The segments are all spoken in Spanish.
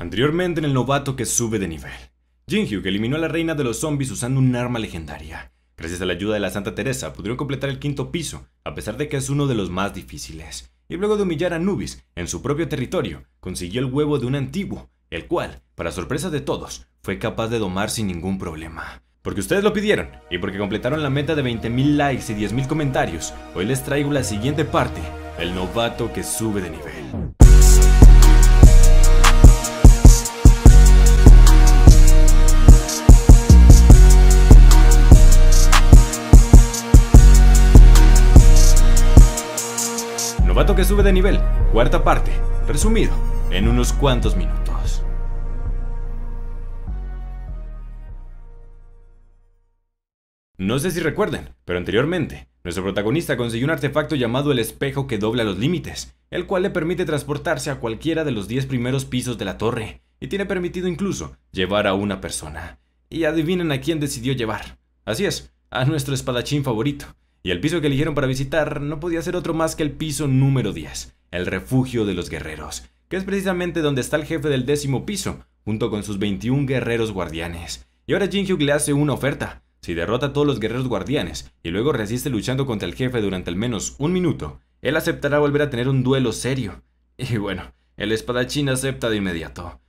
Anteriormente en el novato que sube de nivel, Jinhyuk eliminó a la reina de los zombies usando un arma legendaria. Gracias a la ayuda de la Santa Teresa pudieron completar el quinto piso, a pesar de que es uno de los más difíciles. Y luego de humillar a Nubis en su propio territorio, consiguió el huevo de un antiguo, el cual, para sorpresa de todos, fue capaz de domar sin ningún problema. Porque ustedes lo pidieron y porque completaron la meta de 20.000 likes y 10.000 comentarios, hoy les traigo la siguiente parte, el novato que sube de nivel. Novato que sube de nivel, cuarta parte, resumido, en unos cuantos minutos. No sé si recuerden, pero anteriormente, nuestro protagonista consiguió un artefacto llamado el espejo que dobla los límites, el cual le permite transportarse a cualquiera de los 10 primeros pisos de la torre, y tiene permitido incluso llevar a una persona. Y adivinen a quién decidió llevar. Así es, a nuestro espadachín favorito, y el piso que eligieron para visitar no podía ser otro más que el piso número 10, el refugio de los guerreros, que es precisamente donde está el jefe del décimo piso, junto con sus 21 guerreros guardianes. Y ahora Jin Hyuk le hace una oferta. Si derrota a todos los guerreros guardianes y luego resiste luchando contra el jefe durante al menos un minuto, él aceptará volver a tener un duelo serio. Y bueno, el espadachín acepta de inmediato.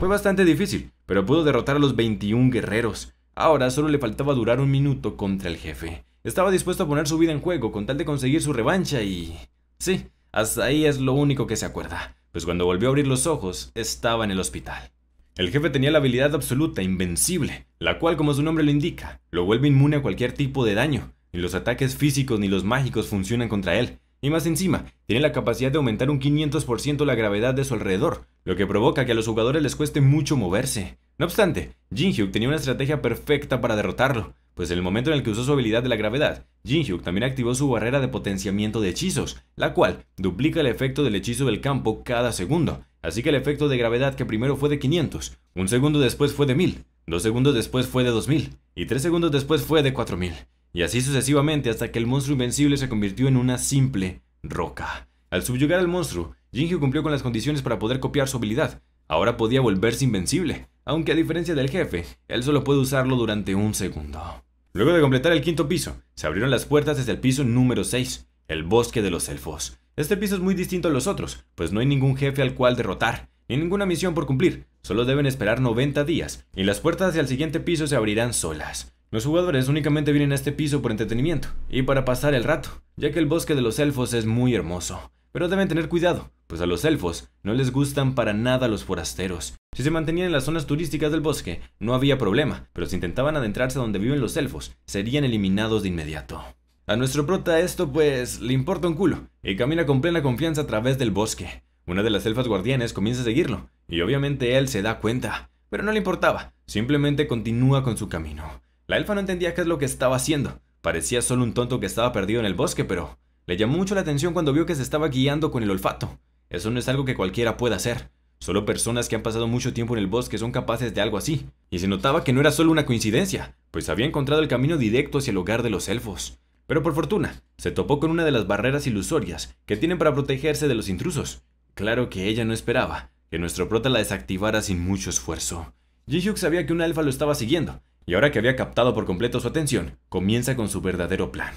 Fue bastante difícil, pero pudo derrotar a los 21 guerreros. Ahora solo le faltaba durar un minuto contra el jefe. Estaba dispuesto a poner su vida en juego con tal de conseguir su revancha y... Sí, hasta ahí es lo único que se acuerda, pues cuando volvió a abrir los ojos, estaba en el hospital. El jefe tenía la habilidad absoluta, invencible, la cual, como su nombre lo indica, lo vuelve inmune a cualquier tipo de daño. Ni los ataques físicos ni los mágicos funcionan contra él. Y más encima, tiene la capacidad de aumentar un 500% la gravedad de su alrededor, lo que provoca que a los jugadores les cueste mucho moverse. No obstante, jin tenía una estrategia perfecta para derrotarlo, pues en el momento en el que usó su habilidad de la gravedad, jin también activó su barrera de potenciamiento de hechizos, la cual duplica el efecto del hechizo del campo cada segundo, así que el efecto de gravedad que primero fue de 500, un segundo después fue de 1000, dos segundos después fue de 2000 y tres segundos después fue de 4000, y así sucesivamente hasta que el monstruo invencible se convirtió en una simple roca. Al subyugar al monstruo, Hyuk cumplió con las condiciones para poder copiar su habilidad, ahora podía volverse invencible aunque a diferencia del jefe, él solo puede usarlo durante un segundo. Luego de completar el quinto piso, se abrieron las puertas desde el piso número 6, el bosque de los elfos. Este piso es muy distinto a los otros, pues no hay ningún jefe al cual derrotar, ni ninguna misión por cumplir, solo deben esperar 90 días, y las puertas hacia el siguiente piso se abrirán solas. Los jugadores únicamente vienen a este piso por entretenimiento y para pasar el rato, ya que el bosque de los elfos es muy hermoso. Pero deben tener cuidado, pues a los elfos no les gustan para nada los forasteros. Si se mantenían en las zonas turísticas del bosque, no había problema, pero si intentaban adentrarse a donde viven los elfos, serían eliminados de inmediato. A nuestro prota esto pues le importa un culo, y camina con plena confianza a través del bosque. Una de las elfas guardianes comienza a seguirlo, y obviamente él se da cuenta, pero no le importaba, simplemente continúa con su camino. La elfa no entendía qué es lo que estaba haciendo, parecía solo un tonto que estaba perdido en el bosque, pero le llamó mucho la atención cuando vio que se estaba guiando con el olfato. Eso no es algo que cualquiera pueda hacer. Solo personas que han pasado mucho tiempo en el bosque son capaces de algo así. Y se notaba que no era solo una coincidencia, pues había encontrado el camino directo hacia el hogar de los elfos. Pero por fortuna, se topó con una de las barreras ilusorias que tienen para protegerse de los intrusos. Claro que ella no esperaba que nuestro prota la desactivara sin mucho esfuerzo. Jihyuk sabía que un alfa lo estaba siguiendo, y ahora que había captado por completo su atención, comienza con su verdadero plan.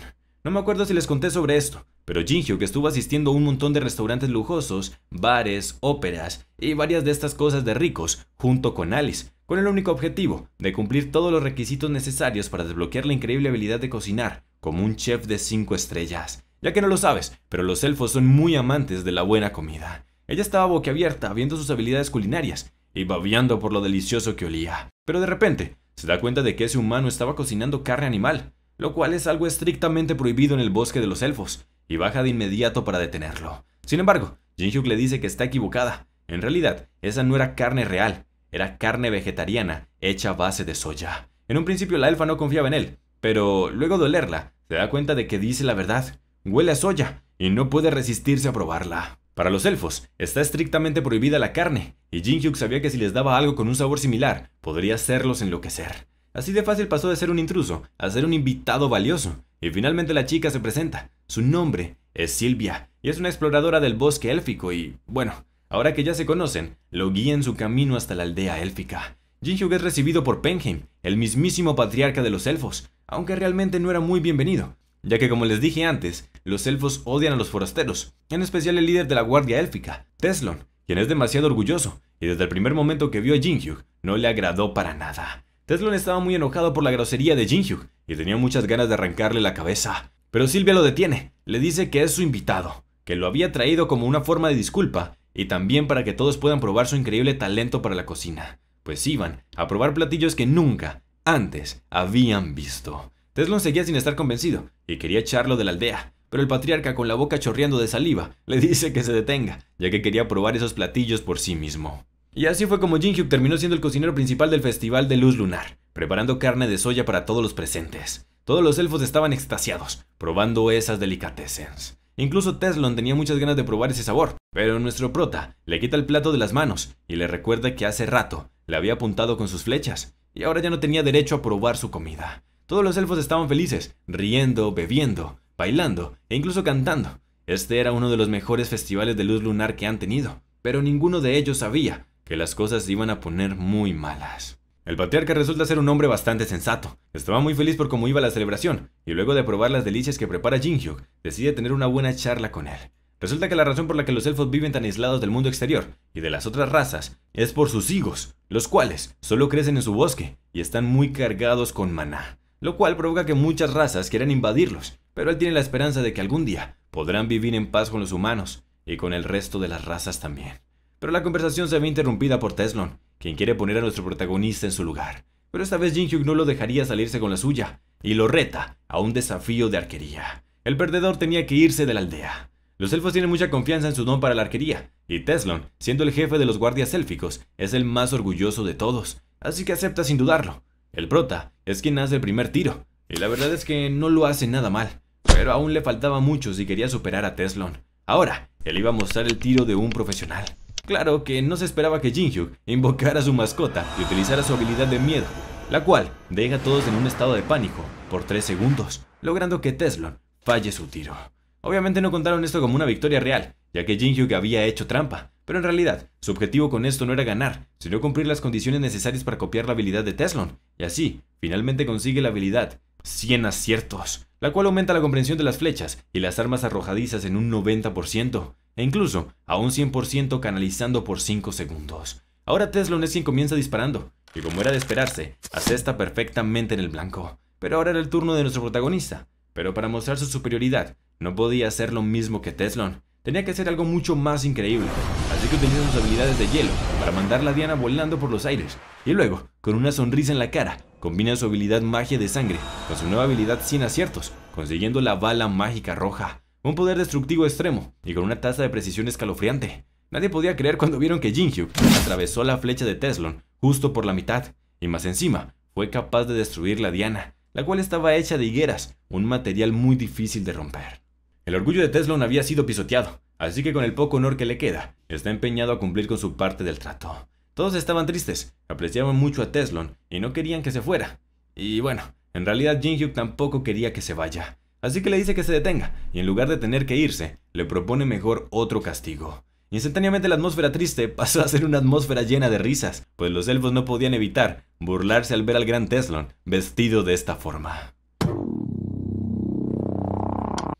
No me acuerdo si les conté sobre esto, pero que estuvo asistiendo a un montón de restaurantes lujosos, bares, óperas y varias de estas cosas de ricos, junto con Alice, con el único objetivo de cumplir todos los requisitos necesarios para desbloquear la increíble habilidad de cocinar como un chef de 5 estrellas. Ya que no lo sabes, pero los elfos son muy amantes de la buena comida. Ella estaba boquiabierta viendo sus habilidades culinarias y babeando por lo delicioso que olía. Pero de repente, se da cuenta de que ese humano estaba cocinando carne animal, lo cual es algo estrictamente prohibido en el bosque de los elfos, y baja de inmediato para detenerlo. Sin embargo, Jinhyuk le dice que está equivocada. En realidad, esa no era carne real, era carne vegetariana hecha a base de soya. En un principio la elfa no confiaba en él, pero luego de olerla, se da cuenta de que dice la verdad. Huele a soya y no puede resistirse a probarla. Para los elfos, está estrictamente prohibida la carne, y Jinhyuk sabía que si les daba algo con un sabor similar, podría hacerlos enloquecer. Así de fácil pasó de ser un intruso a ser un invitado valioso. Y finalmente la chica se presenta. Su nombre es Silvia y es una exploradora del bosque élfico y, bueno, ahora que ya se conocen, lo guía en su camino hasta la aldea élfica. Jinhyuk es recibido por Penheim, el mismísimo patriarca de los elfos, aunque realmente no era muy bienvenido, ya que como les dije antes, los elfos odian a los forasteros, en especial el líder de la guardia élfica, Teslon, quien es demasiado orgulloso, y desde el primer momento que vio a Jinhyuk no le agradó para nada. Teslon estaba muy enojado por la grosería de Jinhyuk y tenía muchas ganas de arrancarle la cabeza. Pero Silvia lo detiene, le dice que es su invitado, que lo había traído como una forma de disculpa y también para que todos puedan probar su increíble talento para la cocina. Pues iban a probar platillos que nunca antes habían visto. Teslon seguía sin estar convencido y quería echarlo de la aldea, pero el patriarca con la boca chorreando de saliva le dice que se detenga, ya que quería probar esos platillos por sí mismo. Y así fue como jin terminó siendo el cocinero principal del Festival de Luz Lunar, preparando carne de soya para todos los presentes. Todos los elfos estaban extasiados, probando esas delicatessen Incluso Teslon tenía muchas ganas de probar ese sabor, pero nuestro prota le quita el plato de las manos y le recuerda que hace rato le había apuntado con sus flechas y ahora ya no tenía derecho a probar su comida. Todos los elfos estaban felices, riendo, bebiendo, bailando e incluso cantando. Este era uno de los mejores festivales de luz lunar que han tenido, pero ninguno de ellos sabía que las cosas se iban a poner muy malas. El patriarca resulta ser un hombre bastante sensato. Estaba muy feliz por cómo iba la celebración, y luego de probar las delicias que prepara Jinhyuk, decide tener una buena charla con él. Resulta que la razón por la que los elfos viven tan aislados del mundo exterior y de las otras razas es por sus higos, los cuales solo crecen en su bosque y están muy cargados con maná, lo cual provoca que muchas razas quieran invadirlos, pero él tiene la esperanza de que algún día podrán vivir en paz con los humanos y con el resto de las razas también. Pero la conversación se ve interrumpida por Teslon, quien quiere poner a nuestro protagonista en su lugar. Pero esta vez Jin Hyuk no lo dejaría salirse con la suya, y lo reta a un desafío de arquería. El perdedor tenía que irse de la aldea. Los elfos tienen mucha confianza en su don para la arquería, y Teslon, siendo el jefe de los guardias élficos, es el más orgulloso de todos, así que acepta sin dudarlo. El prota es quien hace el primer tiro, y la verdad es que no lo hace nada mal, pero aún le faltaba mucho si quería superar a Teslon. Ahora, él iba a mostrar el tiro de un profesional. Claro que no se esperaba que Jinhyuk invocara a su mascota y utilizara su habilidad de miedo, la cual deja a todos en un estado de pánico por 3 segundos, logrando que Teslon falle su tiro. Obviamente no contaron esto como una victoria real, ya que Jinhyuk había hecho trampa, pero en realidad su objetivo con esto no era ganar, sino cumplir las condiciones necesarias para copiar la habilidad de Teslon, y así finalmente consigue la habilidad 100 aciertos, la cual aumenta la comprensión de las flechas y las armas arrojadizas en un 90% e incluso a un 100% canalizando por 5 segundos. Ahora Tesla quien comienza disparando, y como era de esperarse, asesta perfectamente en el blanco. Pero ahora era el turno de nuestro protagonista. Pero para mostrar su superioridad, no podía hacer lo mismo que Teslon. Tenía que hacer algo mucho más increíble. Así que utiliza sus habilidades de hielo para mandar la diana volando por los aires. Y luego, con una sonrisa en la cara, combina su habilidad magia de sangre con su nueva habilidad sin aciertos, consiguiendo la bala mágica roja un poder destructivo extremo y con una tasa de precisión escalofriante. Nadie podía creer cuando vieron que Jinhyuk atravesó la flecha de Teslon justo por la mitad y más encima fue capaz de destruir la diana, la cual estaba hecha de higueras, un material muy difícil de romper. El orgullo de Teslon había sido pisoteado, así que con el poco honor que le queda, está empeñado a cumplir con su parte del trato. Todos estaban tristes, apreciaban mucho a Teslon y no querían que se fuera. Y bueno, en realidad Jinhyuk tampoco quería que se vaya. Así que le dice que se detenga, y en lugar de tener que irse, le propone mejor otro castigo. Instantáneamente la atmósfera triste pasó a ser una atmósfera llena de risas, pues los elfos no podían evitar burlarse al ver al gran Teslon vestido de esta forma.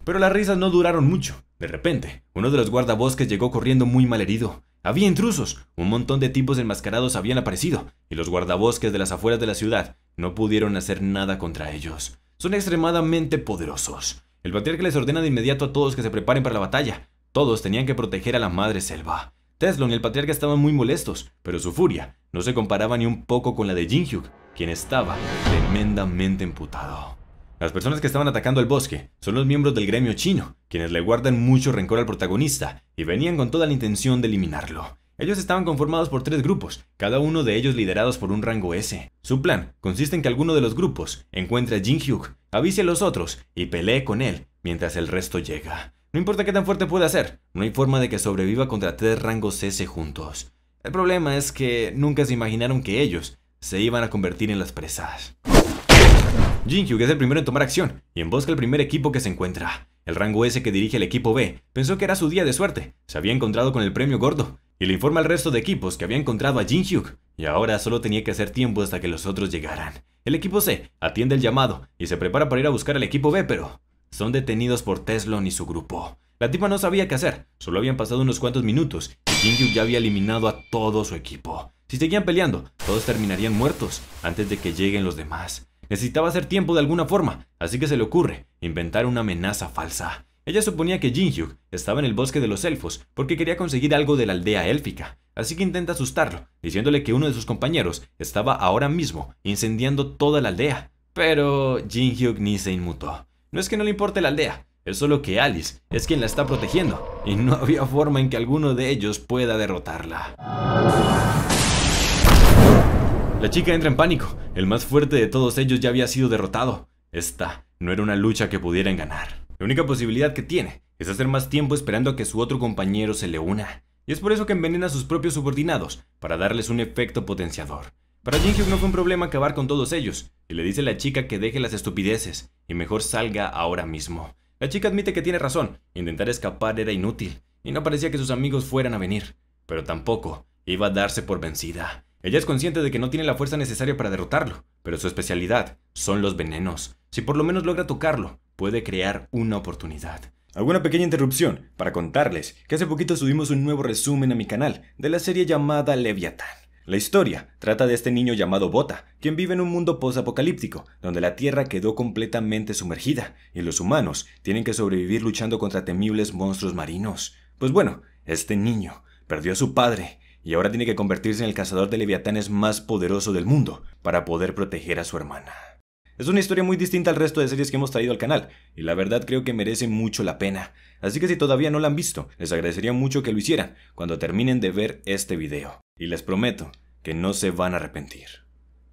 Pero las risas no duraron mucho. De repente, uno de los guardabosques llegó corriendo muy malherido. Había intrusos, un montón de tipos enmascarados habían aparecido, y los guardabosques de las afueras de la ciudad no pudieron hacer nada contra ellos. Son extremadamente poderosos. El patriarca les ordena de inmediato a todos que se preparen para la batalla. Todos tenían que proteger a la madre selva. Teslon y el patriarca estaban muy molestos, pero su furia no se comparaba ni un poco con la de Jinhyuk, quien estaba tremendamente emputado. Las personas que estaban atacando el bosque son los miembros del gremio chino, quienes le guardan mucho rencor al protagonista y venían con toda la intención de eliminarlo. Ellos estaban conformados por tres grupos, cada uno de ellos liderados por un rango S. Su plan consiste en que alguno de los grupos encuentre a Jin Hyuk, avise a los otros y pelee con él mientras el resto llega. No importa qué tan fuerte pueda ser, no hay forma de que sobreviva contra tres rangos S juntos. El problema es que nunca se imaginaron que ellos se iban a convertir en las presas. Hyuk es el primero en tomar acción y embosca el primer equipo que se encuentra. El rango S que dirige el equipo B pensó que era su día de suerte, se había encontrado con el premio gordo y le informa al resto de equipos que había encontrado a Jin Hyuk y ahora solo tenía que hacer tiempo hasta que los otros llegaran. El equipo C atiende el llamado y se prepara para ir a buscar al equipo B, pero son detenidos por Teslon y su grupo. La tipa no sabía qué hacer, solo habían pasado unos cuantos minutos y Jin ya había eliminado a todo su equipo. Si seguían peleando, todos terminarían muertos antes de que lleguen los demás. Necesitaba hacer tiempo de alguna forma, así que se le ocurre inventar una amenaza falsa. Ella suponía que Jinhyuk estaba en el bosque de los elfos porque quería conseguir algo de la aldea élfica, así que intenta asustarlo, diciéndole que uno de sus compañeros estaba ahora mismo incendiando toda la aldea. Pero Jinhyuk ni se inmutó. No es que no le importe la aldea, es solo que Alice es quien la está protegiendo y no había forma en que alguno de ellos pueda derrotarla. La chica entra en pánico, el más fuerte de todos ellos ya había sido derrotado. Esta no era una lucha que pudieran ganar. La única posibilidad que tiene es hacer más tiempo esperando a que su otro compañero se le una. Y es por eso que envenena a sus propios subordinados, para darles un efecto potenciador. Para Hyuk no fue un problema acabar con todos ellos, y le dice a la chica que deje las estupideces, y mejor salga ahora mismo. La chica admite que tiene razón, intentar escapar era inútil, y no parecía que sus amigos fueran a venir, pero tampoco iba a darse por vencida. Ella es consciente de que no tiene la fuerza necesaria para derrotarlo, pero su especialidad son los venenos. Si por lo menos logra tocarlo, puede crear una oportunidad. Alguna pequeña interrupción para contarles que hace poquito subimos un nuevo resumen a mi canal de la serie llamada Leviatán. La historia trata de este niño llamado Bota, quien vive en un mundo posapocalíptico, donde la Tierra quedó completamente sumergida y los humanos tienen que sobrevivir luchando contra temibles monstruos marinos. Pues bueno, este niño perdió a su padre y ahora tiene que convertirse en el cazador de leviatanes más poderoso del mundo para poder proteger a su hermana. Es una historia muy distinta al resto de series que hemos traído al canal, y la verdad creo que merece mucho la pena. Así que si todavía no la han visto, les agradecería mucho que lo hicieran cuando terminen de ver este video. Y les prometo que no se van a arrepentir.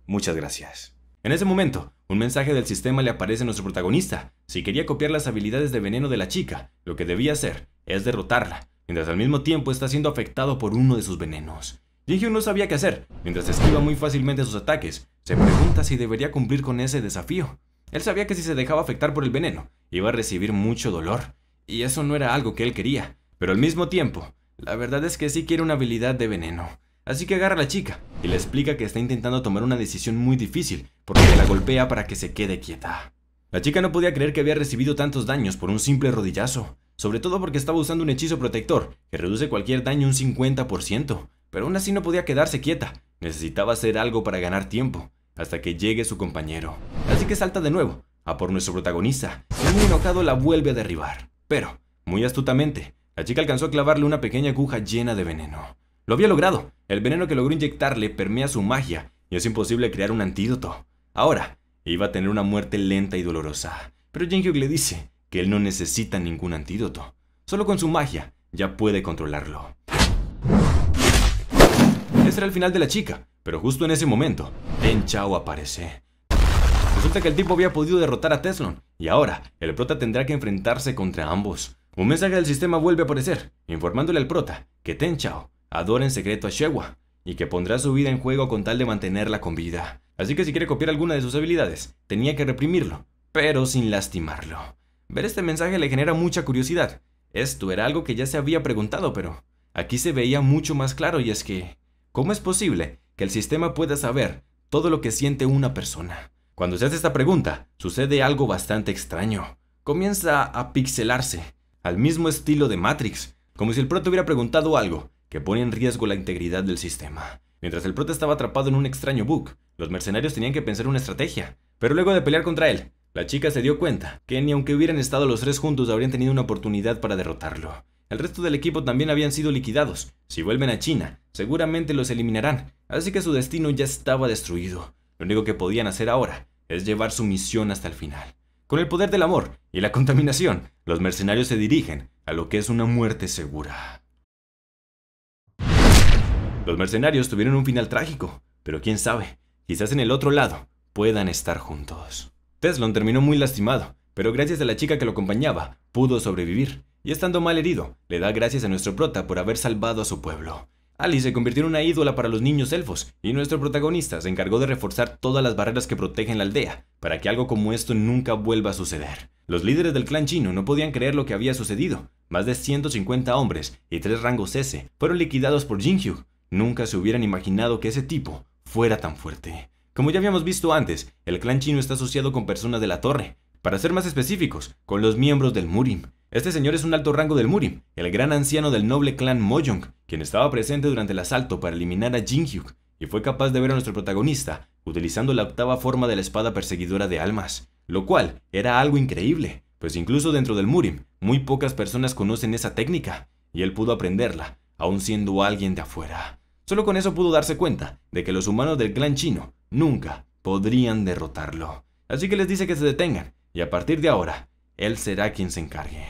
Muchas gracias. En ese momento, un mensaje del sistema le aparece a nuestro protagonista, si quería copiar las habilidades de veneno de la chica, lo que debía hacer es derrotarla, mientras al mismo tiempo está siendo afectado por uno de sus venenos. Jinhyun no sabía qué hacer, mientras esquiva muy fácilmente sus ataques, se pregunta si debería cumplir con ese desafío. Él sabía que si se dejaba afectar por el veneno, iba a recibir mucho dolor, y eso no era algo que él quería. Pero al mismo tiempo, la verdad es que sí quiere una habilidad de veneno. Así que agarra a la chica y le explica que está intentando tomar una decisión muy difícil, porque la golpea para que se quede quieta. La chica no podía creer que había recibido tantos daños por un simple rodillazo, sobre todo porque estaba usando un hechizo protector que reduce cualquier daño un 50%, pero aún así no podía quedarse quieta, necesitaba hacer algo para ganar tiempo, hasta que llegue su compañero. Así que salta de nuevo, a por nuestro protagonista, y muy enojado la vuelve a derribar. Pero, muy astutamente, la chica alcanzó a clavarle una pequeña aguja llena de veneno. Lo había logrado, el veneno que logró inyectarle permea su magia, y es imposible crear un antídoto. Ahora, iba a tener una muerte lenta y dolorosa, pero Jinhyuk le dice que él no necesita ningún antídoto, solo con su magia ya puede controlarlo. Ese era el final de la chica, pero justo en ese momento, Ten Chao aparece. Resulta que el tipo había podido derrotar a Teslon, y ahora el prota tendrá que enfrentarse contra ambos. Un mensaje del sistema vuelve a aparecer, informándole al prota que Ten Chao adora en secreto a Shewa y que pondrá su vida en juego con tal de mantenerla con vida. Así que si quiere copiar alguna de sus habilidades, tenía que reprimirlo, pero sin lastimarlo. Ver este mensaje le genera mucha curiosidad. Esto era algo que ya se había preguntado, pero aquí se veía mucho más claro y es que ¿Cómo es posible que el sistema pueda saber todo lo que siente una persona? Cuando se hace esta pregunta, sucede algo bastante extraño. Comienza a pixelarse, al mismo estilo de Matrix, como si el prota hubiera preguntado algo que pone en riesgo la integridad del sistema. Mientras el prota estaba atrapado en un extraño bug, los mercenarios tenían que pensar una estrategia, pero luego de pelear contra él, la chica se dio cuenta que ni aunque hubieran estado los tres juntos habrían tenido una oportunidad para derrotarlo. El resto del equipo también habían sido liquidados. Si vuelven a China, seguramente los eliminarán, así que su destino ya estaba destruido. Lo único que podían hacer ahora es llevar su misión hasta el final. Con el poder del amor y la contaminación, los mercenarios se dirigen a lo que es una muerte segura. Los mercenarios tuvieron un final trágico, pero quién sabe, quizás en el otro lado puedan estar juntos. Teslon terminó muy lastimado, pero gracias a la chica que lo acompañaba, pudo sobrevivir y estando mal herido, le da gracias a nuestro prota por haber salvado a su pueblo. Ali se convirtió en una ídola para los niños elfos, y nuestro protagonista se encargó de reforzar todas las barreras que protegen la aldea, para que algo como esto nunca vuelva a suceder. Los líderes del clan chino no podían creer lo que había sucedido. Más de 150 hombres y tres rangos S fueron liquidados por Jinhyu. Nunca se hubieran imaginado que ese tipo fuera tan fuerte. Como ya habíamos visto antes, el clan chino está asociado con personas de la torre, para ser más específicos, con los miembros del Murim. Este señor es un alto rango del Murim, el gran anciano del noble clan Mojong, quien estaba presente durante el asalto para eliminar a Jinhyuk y fue capaz de ver a nuestro protagonista utilizando la octava forma de la espada perseguidora de almas, lo cual era algo increíble, pues incluso dentro del Murim, muy pocas personas conocen esa técnica, y él pudo aprenderla, aun siendo alguien de afuera. Solo con eso pudo darse cuenta de que los humanos del clan chino nunca podrían derrotarlo. Así que les dice que se detengan, y a partir de ahora, él será quien se encargue.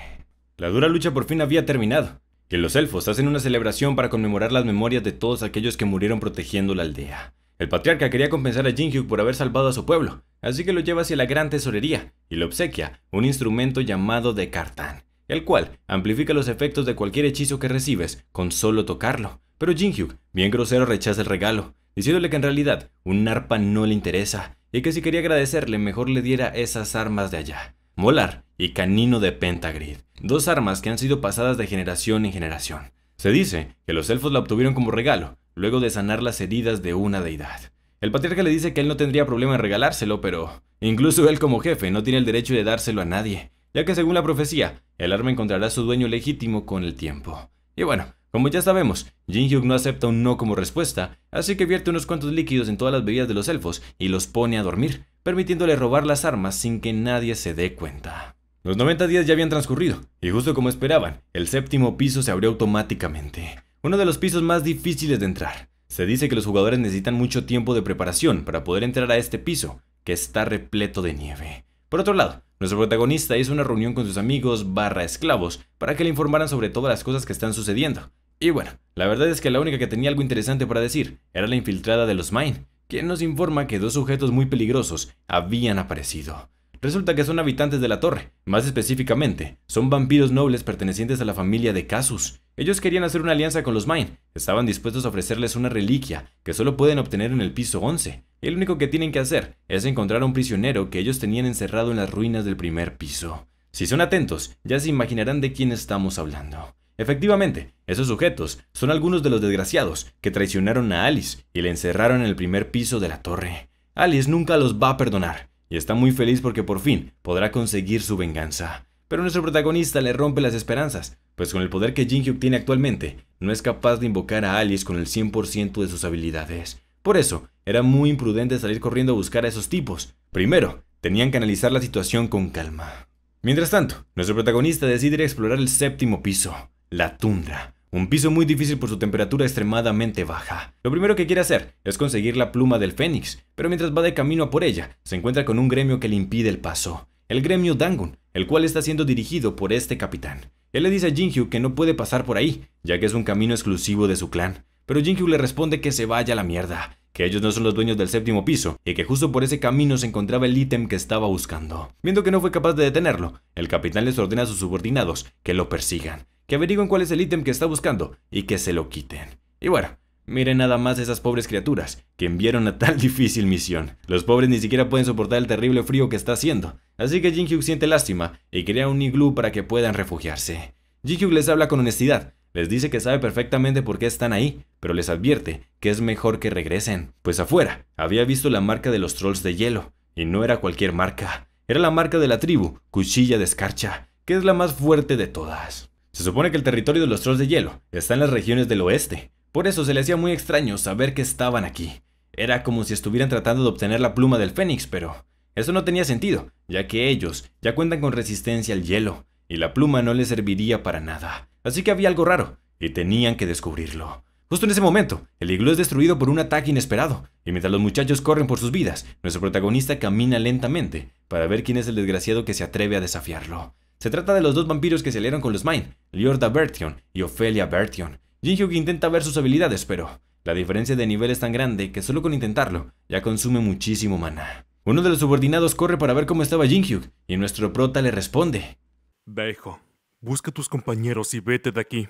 La dura lucha por fin había terminado, Que los elfos hacen una celebración para conmemorar las memorias de todos aquellos que murieron protegiendo la aldea. El patriarca quería compensar a Jinhyuk por haber salvado a su pueblo, así que lo lleva hacia la gran tesorería y le obsequia un instrumento llamado de Cartán, el cual amplifica los efectos de cualquier hechizo que recibes con solo tocarlo. Pero Jinhyuk, bien grosero, rechaza el regalo, diciéndole que en realidad un arpa no le interesa y que si quería agradecerle mejor le diera esas armas de allá, Molar y Canino de Pentagrid. Dos armas que han sido pasadas de generación en generación. Se dice que los elfos la obtuvieron como regalo, luego de sanar las heridas de una deidad. El patriarca le dice que él no tendría problema en regalárselo, pero incluso él como jefe no tiene el derecho de dárselo a nadie, ya que según la profecía, el arma encontrará su dueño legítimo con el tiempo. Y bueno, como ya sabemos, Jin Hyuk no acepta un no como respuesta, así que vierte unos cuantos líquidos en todas las bebidas de los elfos y los pone a dormir, permitiéndole robar las armas sin que nadie se dé cuenta. Los 90 días ya habían transcurrido, y justo como esperaban, el séptimo piso se abrió automáticamente, uno de los pisos más difíciles de entrar. Se dice que los jugadores necesitan mucho tiempo de preparación para poder entrar a este piso, que está repleto de nieve. Por otro lado, nuestro protagonista hizo una reunión con sus amigos barra esclavos para que le informaran sobre todas las cosas que están sucediendo. Y bueno, la verdad es que la única que tenía algo interesante para decir era la infiltrada de los Mine, quien nos informa que dos sujetos muy peligrosos habían aparecido. Resulta que son habitantes de la torre. Más específicamente, son vampiros nobles pertenecientes a la familia de Casus. Ellos querían hacer una alianza con los Main. Estaban dispuestos a ofrecerles una reliquia que solo pueden obtener en el piso 11. Y lo único que tienen que hacer es encontrar a un prisionero que ellos tenían encerrado en las ruinas del primer piso. Si son atentos, ya se imaginarán de quién estamos hablando. Efectivamente, esos sujetos son algunos de los desgraciados que traicionaron a Alice y le encerraron en el primer piso de la torre. Alice nunca los va a perdonar y está muy feliz porque por fin podrá conseguir su venganza. Pero nuestro protagonista le rompe las esperanzas, pues con el poder que Jinhyuk tiene actualmente, no es capaz de invocar a Alice con el 100% de sus habilidades. Por eso, era muy imprudente salir corriendo a buscar a esos tipos. Primero, tenían que analizar la situación con calma. Mientras tanto, nuestro protagonista decide ir a explorar el séptimo piso, la tundra, un piso muy difícil por su temperatura extremadamente baja. Lo primero que quiere hacer es conseguir la pluma del Fénix, pero mientras va de camino a por ella, se encuentra con un gremio que le impide el paso. El gremio Dangun, el cual está siendo dirigido por este capitán. Él le dice a Jinhyu que no puede pasar por ahí, ya que es un camino exclusivo de su clan. Pero Jinhyu le responde que se vaya a la mierda, que ellos no son los dueños del séptimo piso y que justo por ese camino se encontraba el ítem que estaba buscando. Viendo que no fue capaz de detenerlo, el capitán les ordena a sus subordinados que lo persigan, que averigüen cuál es el ítem que está buscando y que se lo quiten. Y bueno, miren nada más esas pobres criaturas que enviaron a tal difícil misión. Los pobres ni siquiera pueden soportar el terrible frío que está haciendo, así que Jinhyuk siente lástima y crea un iglú para que puedan refugiarse. Jinhyuk les habla con honestidad, les dice que sabe perfectamente por qué están ahí, pero les advierte que es mejor que regresen, pues afuera había visto la marca de los trolls de hielo, y no era cualquier marca, era la marca de la tribu, Cuchilla de Escarcha, que es la más fuerte de todas. Se supone que el territorio de los trolls de hielo está en las regiones del oeste, por eso se le hacía muy extraño saber que estaban aquí. Era como si estuvieran tratando de obtener la pluma del fénix, pero eso no tenía sentido, ya que ellos ya cuentan con resistencia al hielo, y la pluma no les serviría para nada. Así que había algo raro, y tenían que descubrirlo. Justo en ese momento, el iglú es destruido por un ataque inesperado, y mientras los muchachos corren por sus vidas, nuestro protagonista camina lentamente para ver quién es el desgraciado que se atreve a desafiarlo. Se trata de los dos vampiros que se aliaron con los Mind, Liorda Bertion y Ophelia Bertion. Jinhyuk intenta ver sus habilidades, pero la diferencia de nivel es tan grande que solo con intentarlo ya consume muchísimo mana. Uno de los subordinados corre para ver cómo estaba Jinhyuk y nuestro prota le responde. "Bajo, busca a tus compañeros y vete de aquí.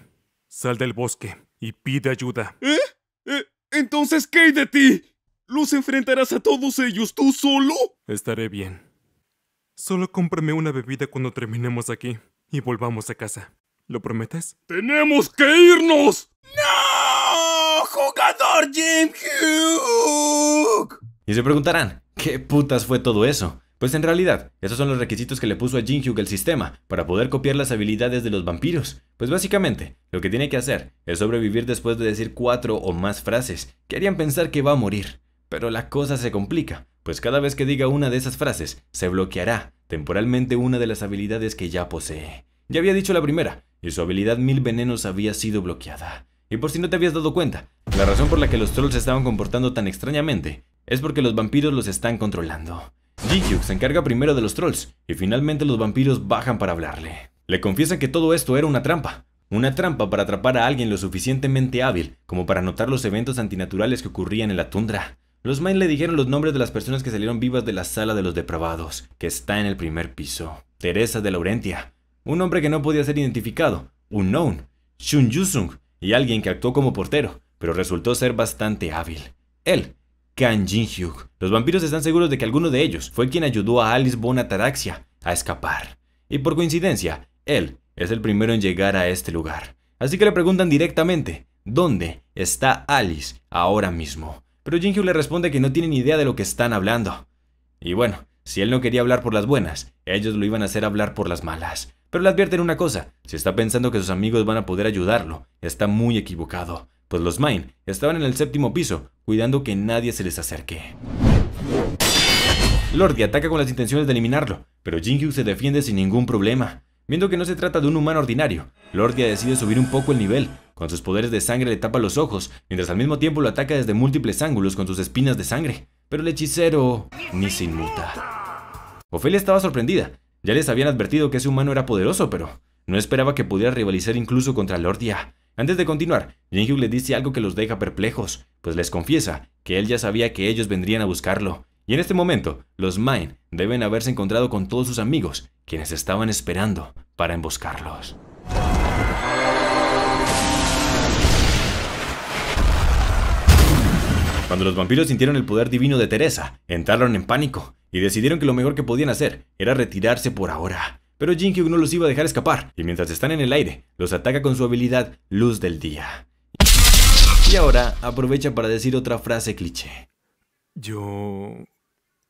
Sal del bosque y pide ayuda. ¿Eh? ¿Eh? ¿Entonces qué hay de ti? ¿Los enfrentarás a todos ellos tú solo? Estaré bien. Solo cómprame una bebida cuando terminemos aquí y volvamos a casa. ¿Lo prometes? ¡Tenemos que irnos! ¡No! ¡Jugador Jim Hugh! Y se preguntarán, ¿qué putas fue todo eso? Pues en realidad, esos son los requisitos que le puso a Hugh el sistema para poder copiar las habilidades de los vampiros. Pues básicamente, lo que tiene que hacer es sobrevivir después de decir cuatro o más frases que harían pensar que va a morir. Pero la cosa se complica, pues cada vez que diga una de esas frases, se bloqueará temporalmente una de las habilidades que ya posee. Ya había dicho la primera, y su habilidad Mil Venenos había sido bloqueada. Y por si no te habías dado cuenta, la razón por la que los trolls se estaban comportando tan extrañamente es porque los vampiros los están controlando. Jikyuk se encarga primero de los trolls, y finalmente los vampiros bajan para hablarle. Le confiesan que todo esto era una trampa, una trampa para atrapar a alguien lo suficientemente hábil como para notar los eventos antinaturales que ocurrían en la tundra. Los le dijeron los nombres de las personas que salieron vivas de la sala de los depravados, que está en el primer piso. Teresa de Laurentia, un hombre que no podía ser identificado, un known, Shun Yusung, y alguien que actuó como portero, pero resultó ser bastante hábil. Él, Kan Jin-hyuk. Los vampiros están seguros de que alguno de ellos fue quien ayudó a Alice Bonataraxia a escapar. Y por coincidencia, él es el primero en llegar a este lugar. Así que le preguntan directamente, ¿dónde está Alice ahora mismo? pero Jinhyu le responde que no tiene ni idea de lo que están hablando. Y bueno, si él no quería hablar por las buenas, ellos lo iban a hacer hablar por las malas. Pero le advierten una cosa, si está pensando que sus amigos van a poder ayudarlo, está muy equivocado, pues los Main estaban en el séptimo piso, cuidando que nadie se les acerque. Lordi ataca con las intenciones de eliminarlo, pero Jinhyu se defiende sin ningún problema. Viendo que no se trata de un humano ordinario, Lordia decide subir un poco el nivel con sus poderes de sangre le tapa los ojos, mientras al mismo tiempo lo ataca desde múltiples ángulos con sus espinas de sangre. Pero el hechicero ni se inmuta. Ofelia estaba sorprendida. Ya les habían advertido que ese humano era poderoso, pero no esperaba que pudiera rivalizar incluso contra Lordia. Antes de continuar, Jinhyuk le dice algo que los deja perplejos, pues les confiesa que él ya sabía que ellos vendrían a buscarlo. Y en este momento, los Mine deben haberse encontrado con todos sus amigos, quienes estaban esperando para emboscarlos. Cuando los vampiros sintieron el poder divino de Teresa, entraron en pánico y decidieron que lo mejor que podían hacer era retirarse por ahora. Pero Jinkyu no los iba a dejar escapar, y mientras están en el aire, los ataca con su habilidad Luz del Día. Y ahora aprovecha para decir otra frase cliché. Yo...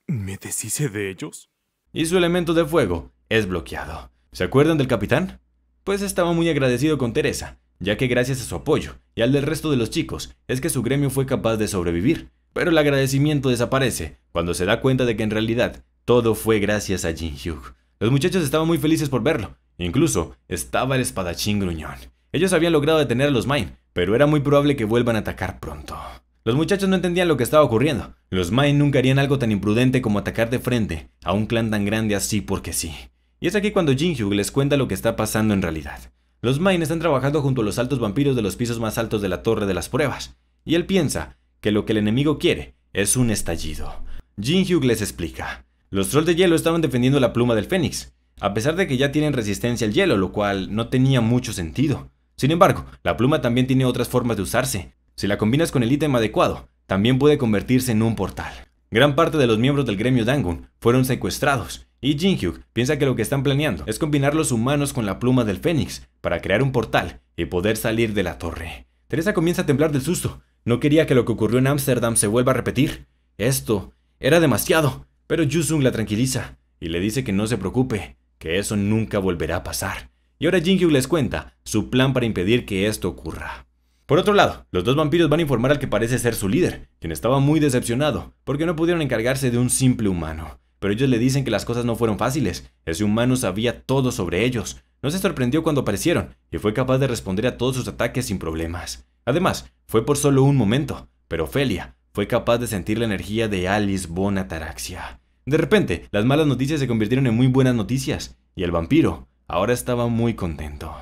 ¿Me deshice de ellos? Y su elemento de fuego es bloqueado. ¿Se acuerdan del capitán? Pues estaba muy agradecido con Teresa, ya que gracias a su apoyo y al del resto de los chicos es que su gremio fue capaz de sobrevivir, pero el agradecimiento desaparece cuando se da cuenta de que en realidad todo fue gracias a Jin Hyuk. Los muchachos estaban muy felices por verlo, incluso estaba el espadachín gruñón. Ellos habían logrado detener a los Mine, pero era muy probable que vuelvan a atacar pronto. Los muchachos no entendían lo que estaba ocurriendo. Los Mine nunca harían algo tan imprudente como atacar de frente a un clan tan grande así porque sí. Y es aquí cuando Jin Hyuk les cuenta lo que está pasando en realidad. Los Main están trabajando junto a los altos vampiros de los pisos más altos de la Torre de las Pruebas, y él piensa que lo que el enemigo quiere es un estallido. Jin Hyuk les explica. Los trolls de hielo estaban defendiendo la pluma del Fénix, a pesar de que ya tienen resistencia al hielo, lo cual no tenía mucho sentido. Sin embargo, la pluma también tiene otras formas de usarse. Si la combinas con el ítem adecuado, también puede convertirse en un portal. Gran parte de los miembros del gremio Dangun fueron secuestrados y Jinhyuk piensa que lo que están planeando es combinar los humanos con la pluma del Fénix para crear un portal y poder salir de la torre. Teresa comienza a temblar del susto. No quería que lo que ocurrió en Ámsterdam se vuelva a repetir. Esto era demasiado. Pero Yusung la tranquiliza y le dice que no se preocupe, que eso nunca volverá a pasar. Y ahora Jinhyuk les cuenta su plan para impedir que esto ocurra. Por otro lado, los dos vampiros van a informar al que parece ser su líder, quien estaba muy decepcionado porque no pudieron encargarse de un simple humano pero ellos le dicen que las cosas no fueron fáciles. Ese humano sabía todo sobre ellos. No se sorprendió cuando aparecieron y fue capaz de responder a todos sus ataques sin problemas. Además, fue por solo un momento, pero Felia fue capaz de sentir la energía de Alice Bonataraxia. De repente, las malas noticias se convirtieron en muy buenas noticias, y el vampiro ahora estaba muy contento.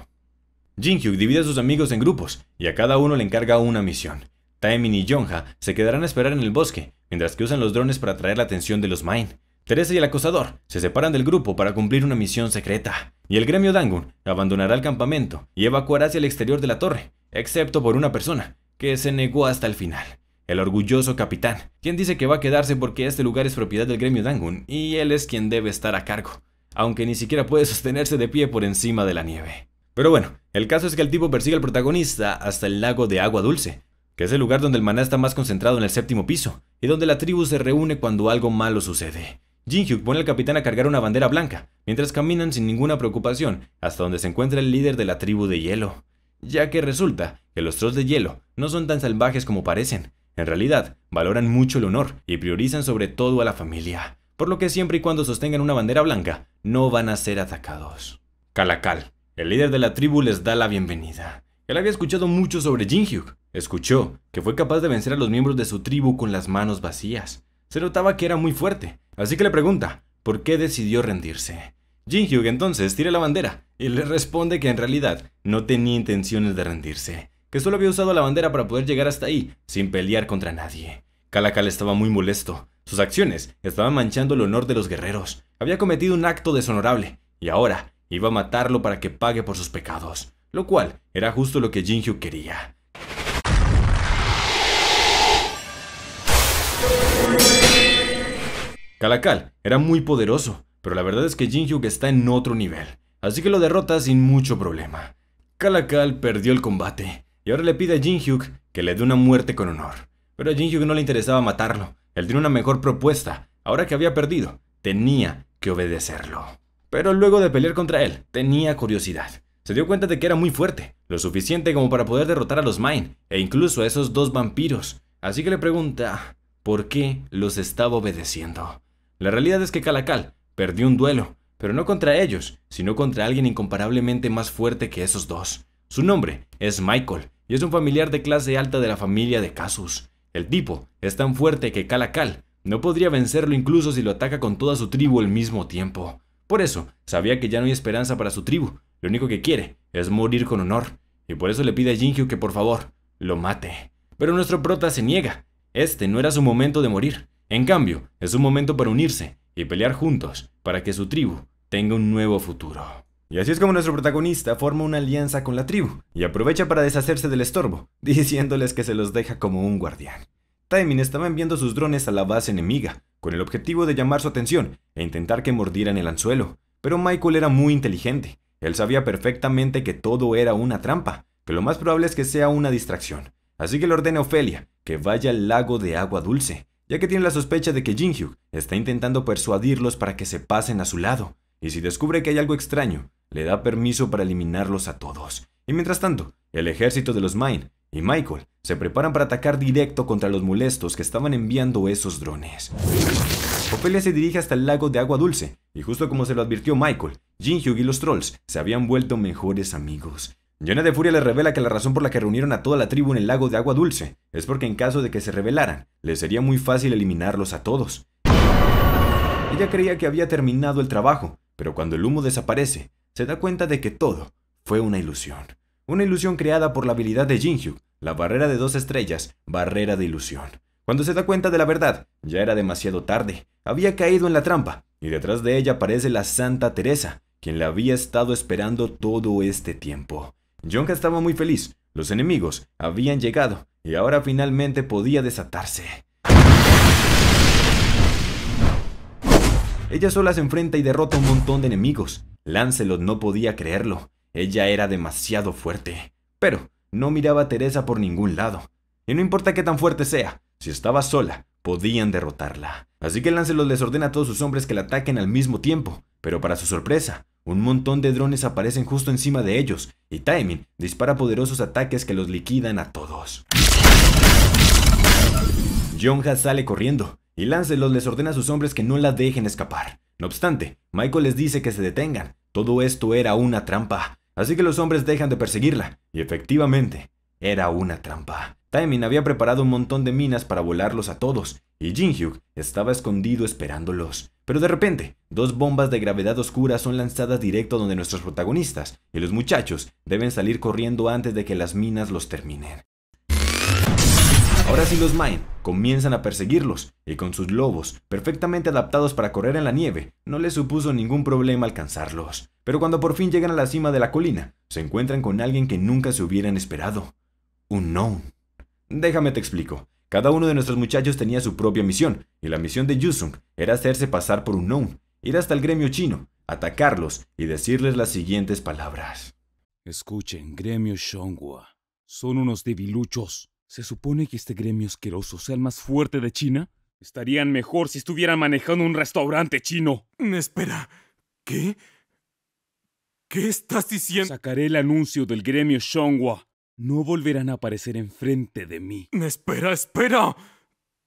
Jinhyuk divide a sus amigos en grupos, y a cada uno le encarga una misión. Taemin y Yonha se quedarán a esperar en el bosque, mientras que usan los drones para atraer la atención de los Mine. Teresa y el acosador se separan del grupo para cumplir una misión secreta, y el gremio Dangun abandonará el campamento y evacuará hacia el exterior de la torre, excepto por una persona, que se negó hasta el final. El orgulloso capitán, quien dice que va a quedarse porque este lugar es propiedad del gremio Dangun y él es quien debe estar a cargo, aunque ni siquiera puede sostenerse de pie por encima de la nieve. Pero bueno, el caso es que el tipo persigue al protagonista hasta el lago de agua dulce, que es el lugar donde el maná está más concentrado en el séptimo piso y donde la tribu se reúne cuando algo malo sucede jin pone al capitán a cargar una bandera blanca, mientras caminan sin ninguna preocupación hasta donde se encuentra el líder de la tribu de hielo. Ya que resulta que los trolls de hielo no son tan salvajes como parecen. En realidad, valoran mucho el honor y priorizan sobre todo a la familia, por lo que siempre y cuando sostengan una bandera blanca, no van a ser atacados. Kalakal, el líder de la tribu les da la bienvenida. Él había escuchado mucho sobre jinghyuk Escuchó que fue capaz de vencer a los miembros de su tribu con las manos vacías, se notaba que era muy fuerte, así que le pregunta, ¿por qué decidió rendirse? Jin-hyuk entonces tira la bandera y le responde que en realidad no tenía intenciones de rendirse, que solo había usado la bandera para poder llegar hasta ahí sin pelear contra nadie. Kalakal estaba muy molesto, sus acciones estaban manchando el honor de los guerreros, había cometido un acto deshonorable y ahora iba a matarlo para que pague por sus pecados, lo cual era justo lo que Jin-hyuk quería. Calacal era muy poderoso, pero la verdad es que Jinhyuk está en otro nivel, así que lo derrota sin mucho problema. Calacal perdió el combate, y ahora le pide a Jinhyuk que le dé una muerte con honor. Pero a Jinhyuk no le interesaba matarlo, él tiene una mejor propuesta, ahora que había perdido, tenía que obedecerlo. Pero luego de pelear contra él, tenía curiosidad. Se dio cuenta de que era muy fuerte, lo suficiente como para poder derrotar a los Main e incluso a esos dos vampiros. Así que le pregunta, ¿por qué los estaba obedeciendo? La realidad es que Calacal perdió un duelo, pero no contra ellos, sino contra alguien incomparablemente más fuerte que esos dos. Su nombre es Michael y es un familiar de clase alta de la familia de Casus. El tipo es tan fuerte que Calacal no podría vencerlo incluso si lo ataca con toda su tribu al mismo tiempo. Por eso, sabía que ya no hay esperanza para su tribu. Lo único que quiere es morir con honor. Y por eso le pide a Jinju que por favor lo mate. Pero nuestro prota se niega. Este no era su momento de morir. En cambio, es un momento para unirse y pelear juntos para que su tribu tenga un nuevo futuro. Y así es como nuestro protagonista forma una alianza con la tribu y aprovecha para deshacerse del estorbo, diciéndoles que se los deja como un guardián. Taimin estaba enviando sus drones a la base enemiga, con el objetivo de llamar su atención e intentar que mordieran el anzuelo, pero Michael era muy inteligente. Él sabía perfectamente que todo era una trampa, que lo más probable es que sea una distracción. Así que le ordena a Ofelia que vaya al lago de agua dulce, ya que tiene la sospecha de que Jinhyuk está intentando persuadirlos para que se pasen a su lado, y si descubre que hay algo extraño, le da permiso para eliminarlos a todos. Y mientras tanto, el ejército de los Mine y Michael se preparan para atacar directo contra los molestos que estaban enviando esos drones. Opelia se dirige hasta el lago de agua dulce, y justo como se lo advirtió Michael, Jinhyuk y los trolls se habían vuelto mejores amigos. Llena de furia le revela que la razón por la que reunieron a toda la tribu en el lago de agua dulce es porque en caso de que se rebelaran, les sería muy fácil eliminarlos a todos. Ella creía que había terminado el trabajo, pero cuando el humo desaparece, se da cuenta de que todo fue una ilusión. Una ilusión creada por la habilidad de Jinhyuk, la barrera de dos estrellas, barrera de ilusión. Cuando se da cuenta de la verdad, ya era demasiado tarde. Había caído en la trampa, y detrás de ella aparece la Santa Teresa, quien la había estado esperando todo este tiempo. Jonka estaba muy feliz. Los enemigos habían llegado y ahora finalmente podía desatarse. Ella sola se enfrenta y derrota un montón de enemigos. Lancelot no podía creerlo. Ella era demasiado fuerte. Pero no miraba a Teresa por ningún lado. Y no importa qué tan fuerte sea, si estaba sola, podían derrotarla. Así que Lancelot les ordena a todos sus hombres que la ataquen al mismo tiempo. Pero para su sorpresa, un montón de drones aparecen justo encima de ellos, y Timing dispara poderosos ataques que los liquidan a todos. Jonja sale corriendo, y Lancelot les ordena a sus hombres que no la dejen escapar. No obstante, Michael les dice que se detengan. Todo esto era una trampa. Así que los hombres dejan de perseguirla, y efectivamente, era una trampa. Taemin había preparado un montón de minas para volarlos a todos, y Jinhyuk estaba escondido esperándolos. Pero de repente, dos bombas de gravedad oscura son lanzadas directo donde nuestros protagonistas, y los muchachos deben salir corriendo antes de que las minas los terminen. Ahora sí los Main comienzan a perseguirlos, y con sus lobos, perfectamente adaptados para correr en la nieve, no les supuso ningún problema alcanzarlos. Pero cuando por fin llegan a la cima de la colina, se encuentran con alguien que nunca se hubieran esperado. Un Déjame te explico. Cada uno de nuestros muchachos tenía su propia misión, y la misión de Yusung era hacerse pasar por un known, ir hasta el gremio chino, atacarlos y decirles las siguientes palabras. Escuchen, gremio Shonghua. Son unos debiluchos. ¿Se supone que este gremio asqueroso sea el más fuerte de China? Estarían mejor si estuvieran manejando un restaurante chino. Mm, espera, ¿qué? ¿Qué estás diciendo? Sacaré el anuncio del gremio Shonghua no volverán a aparecer enfrente de mí. Espera, espera.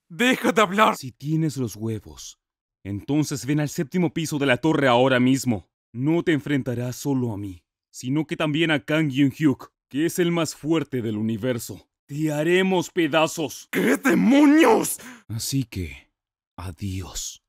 Deja de hablar. Si tienes los huevos, entonces ven al séptimo piso de la torre ahora mismo. No te enfrentarás solo a mí, sino que también a Kang Yun-hyuk, que es el más fuerte del universo. Te haremos pedazos. ¡Qué demonios! Así que, adiós.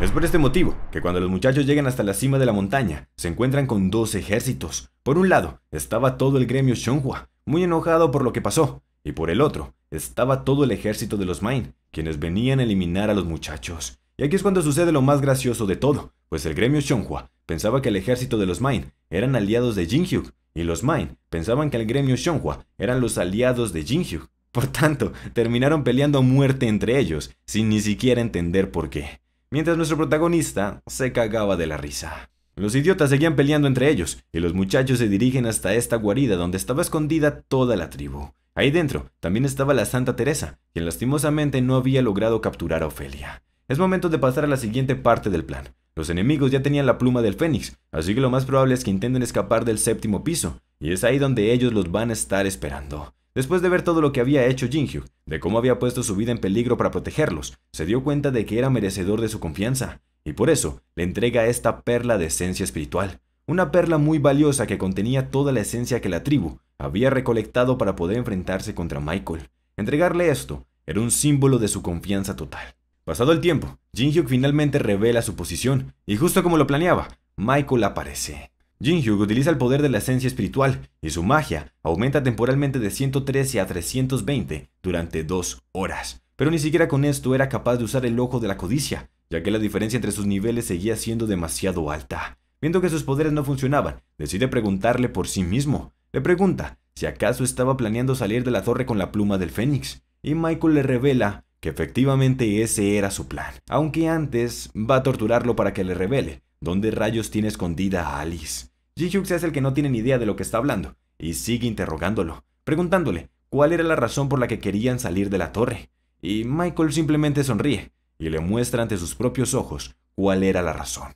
Es por este motivo que cuando los muchachos llegan hasta la cima de la montaña, se encuentran con dos ejércitos. Por un lado, estaba todo el gremio Shonhua, muy enojado por lo que pasó, y por el otro, estaba todo el ejército de los Main, quienes venían a eliminar a los muchachos. Y aquí es cuando sucede lo más gracioso de todo, pues el gremio Shonhua pensaba que el ejército de los Main eran aliados de Jinhyuk, y los Main pensaban que el gremio Shonhua eran los aliados de Jinhyuk. Por tanto, terminaron peleando a muerte entre ellos, sin ni siquiera entender por qué mientras nuestro protagonista se cagaba de la risa. Los idiotas seguían peleando entre ellos, y los muchachos se dirigen hasta esta guarida donde estaba escondida toda la tribu. Ahí dentro también estaba la Santa Teresa, quien lastimosamente no había logrado capturar a Ofelia. Es momento de pasar a la siguiente parte del plan. Los enemigos ya tenían la pluma del Fénix, así que lo más probable es que intenten escapar del séptimo piso, y es ahí donde ellos los van a estar esperando. Después de ver todo lo que había hecho Jinhyuk, de cómo había puesto su vida en peligro para protegerlos, se dio cuenta de que era merecedor de su confianza, y por eso le entrega esta perla de esencia espiritual, una perla muy valiosa que contenía toda la esencia que la tribu había recolectado para poder enfrentarse contra Michael. Entregarle esto era un símbolo de su confianza total. Pasado el tiempo, Jinhyuk finalmente revela su posición, y justo como lo planeaba, Michael aparece. Jinhyuk utiliza el poder de la esencia espiritual y su magia aumenta temporalmente de 113 a 320 durante dos horas. Pero ni siquiera con esto era capaz de usar el ojo de la codicia, ya que la diferencia entre sus niveles seguía siendo demasiado alta. Viendo que sus poderes no funcionaban, decide preguntarle por sí mismo. Le pregunta si acaso estaba planeando salir de la torre con la pluma del Fénix, y Michael le revela que efectivamente ese era su plan, aunque antes va a torturarlo para que le revele dónde rayos tiene escondida a Alice. Ji-hyuk es el que no tiene ni idea de lo que está hablando y sigue interrogándolo, preguntándole cuál era la razón por la que querían salir de la torre. Y Michael simplemente sonríe y le muestra ante sus propios ojos cuál era la razón.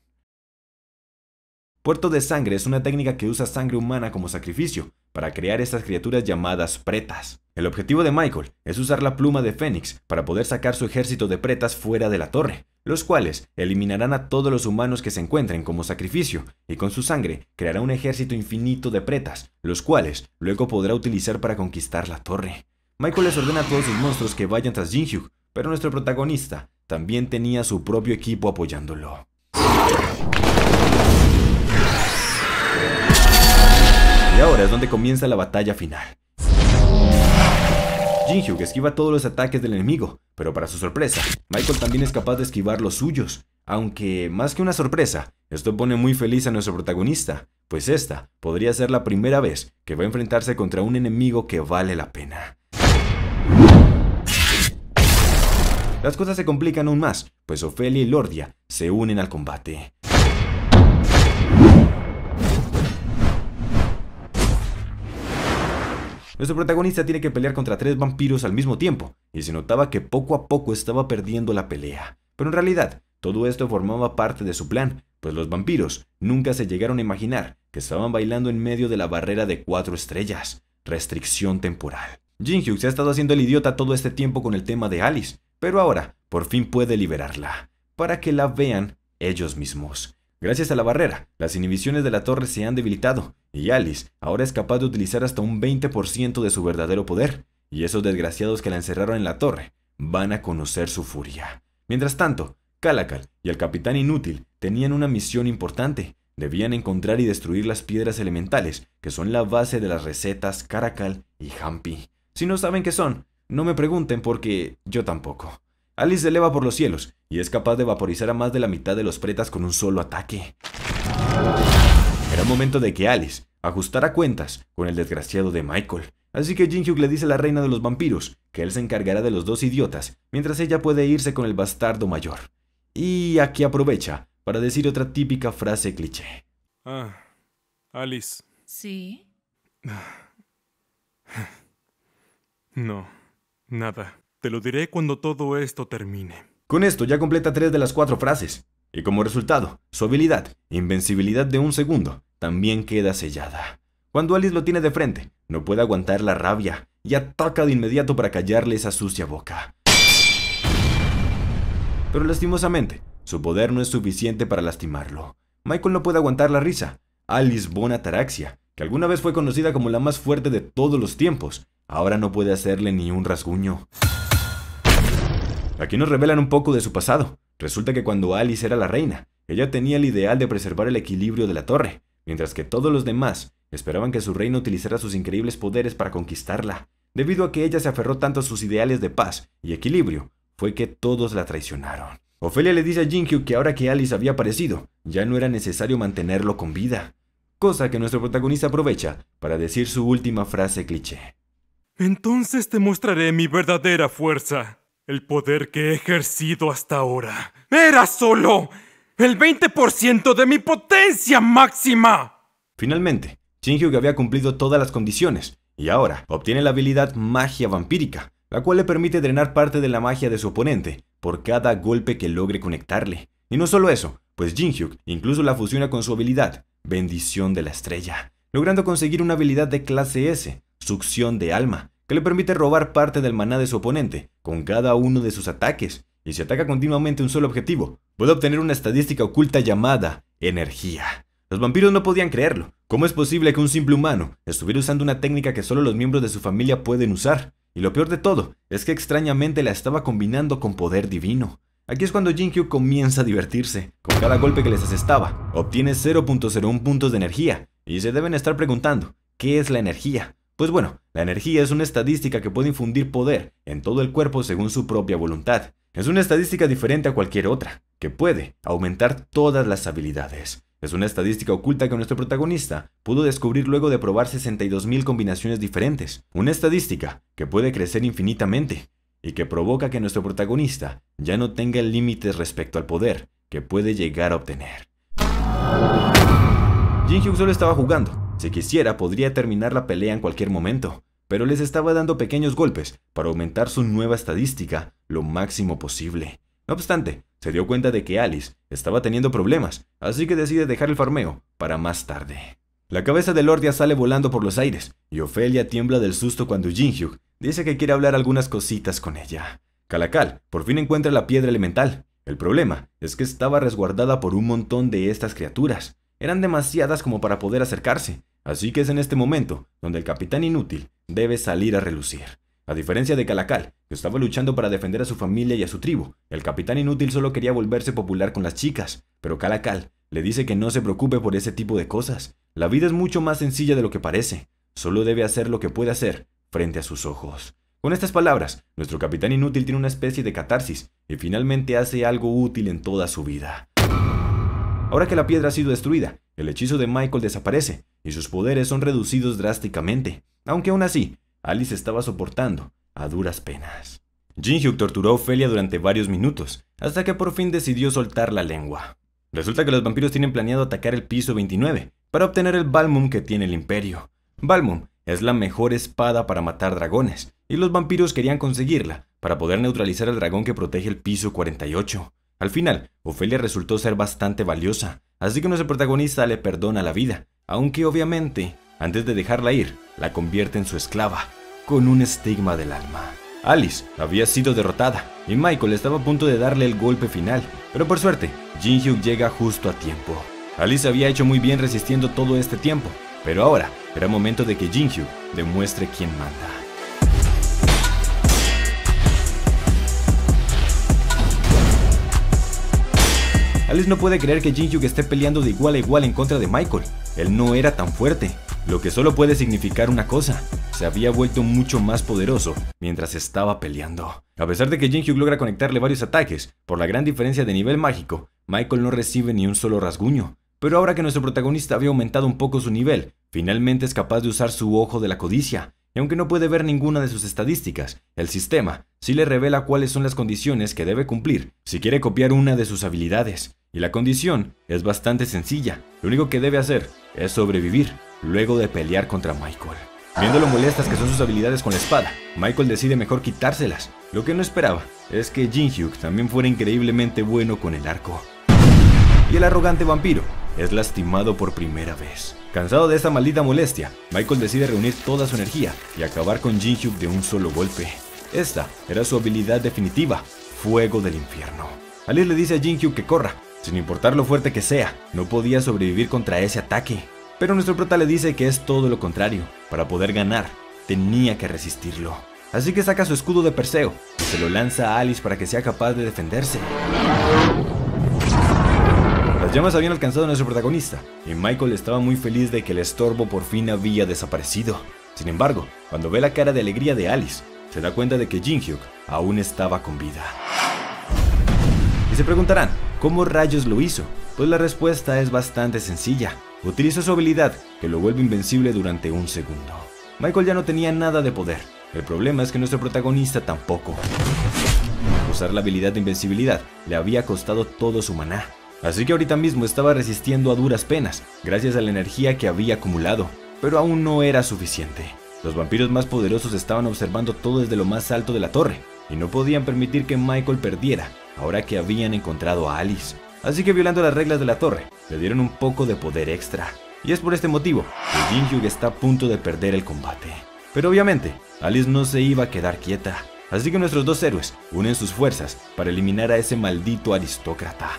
Puerto de sangre es una técnica que usa sangre humana como sacrificio para crear estas criaturas llamadas pretas. El objetivo de Michael es usar la pluma de Fénix para poder sacar su ejército de pretas fuera de la torre, los cuales eliminarán a todos los humanos que se encuentren como sacrificio, y con su sangre creará un ejército infinito de pretas, los cuales luego podrá utilizar para conquistar la torre. Michael les ordena a todos sus monstruos que vayan tras Jinhyuk, pero nuestro protagonista también tenía su propio equipo apoyándolo. Y ahora es donde comienza la batalla final. Jinhyuk esquiva todos los ataques del enemigo, pero para su sorpresa, Michael también es capaz de esquivar los suyos. Aunque, más que una sorpresa, esto pone muy feliz a nuestro protagonista, pues esta podría ser la primera vez que va a enfrentarse contra un enemigo que vale la pena. Las cosas se complican aún más, pues Ofelia y Lordia se unen al combate. Nuestro protagonista tiene que pelear contra tres vampiros al mismo tiempo, y se notaba que poco a poco estaba perdiendo la pelea. Pero en realidad, todo esto formaba parte de su plan, pues los vampiros nunca se llegaron a imaginar que estaban bailando en medio de la barrera de cuatro estrellas. Restricción temporal. Jin se ha estado haciendo el idiota todo este tiempo con el tema de Alice, pero ahora por fin puede liberarla, para que la vean ellos mismos. Gracias a la barrera, las inhibiciones de la torre se han debilitado, y Alice ahora es capaz de utilizar hasta un 20% de su verdadero poder, y esos desgraciados que la encerraron en la torre van a conocer su furia. Mientras tanto, Calacal y el capitán inútil tenían una misión importante. Debían encontrar y destruir las piedras elementales, que son la base de las recetas Caracal y Hampi. Si no saben qué son, no me pregunten porque yo tampoco. Alice se eleva por los cielos y es capaz de vaporizar a más de la mitad de los pretas con un solo ataque. Era momento de que Alice ajustara cuentas con el desgraciado de Michael, así que Jin le dice a la reina de los vampiros que él se encargará de los dos idiotas, mientras ella puede irse con el bastardo mayor. Y aquí aprovecha para decir otra típica frase cliché. Ah, Alice. Sí. No, nada. Te lo diré cuando todo esto termine. Con esto ya completa tres de las cuatro frases. Y como resultado, su habilidad, invencibilidad de un segundo, también queda sellada. Cuando Alice lo tiene de frente, no puede aguantar la rabia y ataca de inmediato para callarle esa sucia boca. Pero lastimosamente, su poder no es suficiente para lastimarlo. Michael no puede aguantar la risa. Alice Bonataraxia, que alguna vez fue conocida como la más fuerte de todos los tiempos, ahora no puede hacerle ni un rasguño. Aquí nos revelan un poco de su pasado. Resulta que cuando Alice era la reina, ella tenía el ideal de preservar el equilibrio de la torre, mientras que todos los demás esperaban que su reina utilizara sus increíbles poderes para conquistarla. Debido a que ella se aferró tanto a sus ideales de paz y equilibrio, fue que todos la traicionaron. Ofelia le dice a Jinkyu que ahora que Alice había aparecido, ya no era necesario mantenerlo con vida, cosa que nuestro protagonista aprovecha para decir su última frase cliché. Entonces te mostraré mi verdadera fuerza. El poder que he ejercido hasta ahora era solo el 20% de mi potencia máxima. Finalmente, Hyuk había cumplido todas las condiciones y ahora obtiene la habilidad magia vampírica, la cual le permite drenar parte de la magia de su oponente por cada golpe que logre conectarle. Y no solo eso, pues Jinhyuk incluso la fusiona con su habilidad, Bendición de la Estrella, logrando conseguir una habilidad de clase S, Succión de Alma, que le permite robar parte del maná de su oponente con cada uno de sus ataques, y si ataca continuamente un solo objetivo, puede obtener una estadística oculta llamada energía. Los vampiros no podían creerlo. ¿Cómo es posible que un simple humano estuviera usando una técnica que solo los miembros de su familia pueden usar? Y lo peor de todo es que extrañamente la estaba combinando con poder divino. Aquí es cuando Jinkyu comienza a divertirse. Con cada golpe que les asestaba, obtiene 0.01 puntos de energía. Y se deben estar preguntando, ¿qué es la energía? Pues bueno, la energía es una estadística que puede infundir poder en todo el cuerpo según su propia voluntad. Es una estadística diferente a cualquier otra, que puede aumentar todas las habilidades. Es una estadística oculta que nuestro protagonista pudo descubrir luego de probar 62.000 combinaciones diferentes. Una estadística que puede crecer infinitamente y que provoca que nuestro protagonista ya no tenga límites respecto al poder que puede llegar a obtener. Jin solo estaba jugando, si quisiera, podría terminar la pelea en cualquier momento, pero les estaba dando pequeños golpes para aumentar su nueva estadística lo máximo posible. No obstante, se dio cuenta de que Alice estaba teniendo problemas, así que decide dejar el farmeo para más tarde. La cabeza de Lordia sale volando por los aires y Ofelia tiembla del susto cuando Hyuk dice que quiere hablar algunas cositas con ella. Calacal por fin encuentra la piedra elemental. El problema es que estaba resguardada por un montón de estas criaturas, eran demasiadas como para poder acercarse, así que es en este momento donde el capitán inútil debe salir a relucir. A diferencia de Calacal, que estaba luchando para defender a su familia y a su tribu, el capitán inútil solo quería volverse popular con las chicas, pero Calacal le dice que no se preocupe por ese tipo de cosas. La vida es mucho más sencilla de lo que parece, solo debe hacer lo que puede hacer frente a sus ojos. Con estas palabras, nuestro capitán inútil tiene una especie de catarsis y finalmente hace algo útil en toda su vida. Ahora que la piedra ha sido destruida, el hechizo de Michael desaparece y sus poderes son reducidos drásticamente, aunque aún así, Alice estaba soportando a duras penas. Jinhyuk torturó a Ofelia durante varios minutos, hasta que por fin decidió soltar la lengua. Resulta que los vampiros tienen planeado atacar el piso 29 para obtener el Balmum que tiene el imperio. Balmum es la mejor espada para matar dragones, y los vampiros querían conseguirla para poder neutralizar al dragón que protege el piso 48. Al final, Ofelia resultó ser bastante valiosa, así que nuestro protagonista le perdona la vida, aunque obviamente, antes de dejarla ir, la convierte en su esclava, con un estigma del alma. Alice había sido derrotada y Michael estaba a punto de darle el golpe final, pero por suerte, Jin Hyuk llega justo a tiempo. Alice había hecho muy bien resistiendo todo este tiempo, pero ahora era momento de que Jin Hyuk demuestre quién manda. Alice no puede creer que Jinhyuk esté peleando de igual a igual en contra de Michael. Él no era tan fuerte, lo que solo puede significar una cosa, se había vuelto mucho más poderoso mientras estaba peleando. A pesar de que Jinhyuk logra conectarle varios ataques, por la gran diferencia de nivel mágico, Michael no recibe ni un solo rasguño. Pero ahora que nuestro protagonista había aumentado un poco su nivel, finalmente es capaz de usar su ojo de la codicia, y aunque no puede ver ninguna de sus estadísticas, el sistema sí le revela cuáles son las condiciones que debe cumplir si quiere copiar una de sus habilidades. Y la condición es bastante sencilla. Lo único que debe hacer es sobrevivir luego de pelear contra Michael. Viendo lo molestas que son sus habilidades con la espada, Michael decide mejor quitárselas. Lo que no esperaba es que Jinhyuk también fuera increíblemente bueno con el arco. Y el arrogante vampiro es lastimado por primera vez. Cansado de esta maldita molestia, Michael decide reunir toda su energía y acabar con Jinhyuk de un solo golpe. Esta era su habilidad definitiva, Fuego del Infierno. Alice le dice a Jinhyuk que corra, sin importar lo fuerte que sea, no podía sobrevivir contra ese ataque. Pero nuestro prota le dice que es todo lo contrario. Para poder ganar, tenía que resistirlo. Así que saca su escudo de Perseo y se lo lanza a Alice para que sea capaz de defenderse. Las llamas habían alcanzado a nuestro protagonista, y Michael estaba muy feliz de que el estorbo por fin había desaparecido. Sin embargo, cuando ve la cara de alegría de Alice, se da cuenta de que Jinhyuk aún estaba con vida se preguntarán, ¿cómo rayos lo hizo? Pues la respuesta es bastante sencilla. Utiliza su habilidad, que lo vuelve invencible durante un segundo. Michael ya no tenía nada de poder. El problema es que nuestro protagonista tampoco. Usar la habilidad de invencibilidad le había costado todo su maná. Así que ahorita mismo estaba resistiendo a duras penas, gracias a la energía que había acumulado. Pero aún no era suficiente. Los vampiros más poderosos estaban observando todo desde lo más alto de la torre, y no podían permitir que Michael perdiera, ahora que habían encontrado a Alice. Así que violando las reglas de la torre, le dieron un poco de poder extra. Y es por este motivo que jin está a punto de perder el combate. Pero obviamente, Alice no se iba a quedar quieta. Así que nuestros dos héroes unen sus fuerzas para eliminar a ese maldito aristócrata.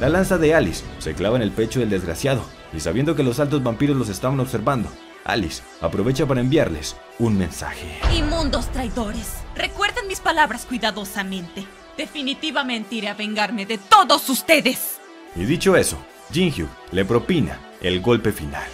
La lanza de Alice se clava en el pecho del desgraciado, y sabiendo que los altos vampiros los estaban observando, Alice aprovecha para enviarles un mensaje. Inmundos traidores, recuerden mis palabras cuidadosamente. Definitivamente iré a vengarme de todos ustedes. Y dicho eso, Jinhyuk le propina el golpe final.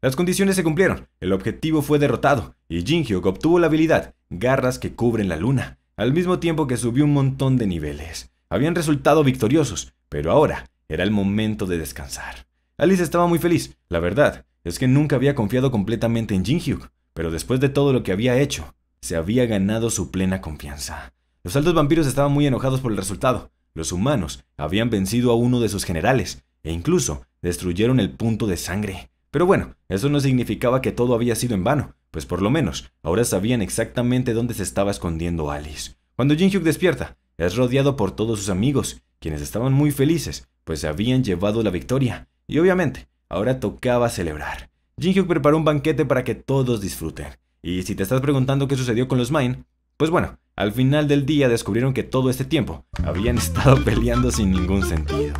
Las condiciones se cumplieron, el objetivo fue derrotado, y Jinhyuk obtuvo la habilidad, garras que cubren la luna, al mismo tiempo que subió un montón de niveles. Habían resultado victoriosos, pero ahora era el momento de descansar. Alice estaba muy feliz, la verdad, es que nunca había confiado completamente en Jinhyuk, pero después de todo lo que había hecho, se había ganado su plena confianza. Los altos vampiros estaban muy enojados por el resultado. Los humanos habían vencido a uno de sus generales e incluso destruyeron el punto de sangre. Pero bueno, eso no significaba que todo había sido en vano, pues por lo menos ahora sabían exactamente dónde se estaba escondiendo Alice. Cuando Jin-hyuk despierta, es rodeado por todos sus amigos, quienes estaban muy felices, pues se habían llevado la victoria. Y obviamente, ahora tocaba celebrar. jin preparó un banquete para que todos disfruten. Y si te estás preguntando qué sucedió con los Mine, pues bueno, al final del día descubrieron que todo este tiempo habían estado peleando sin ningún sentido.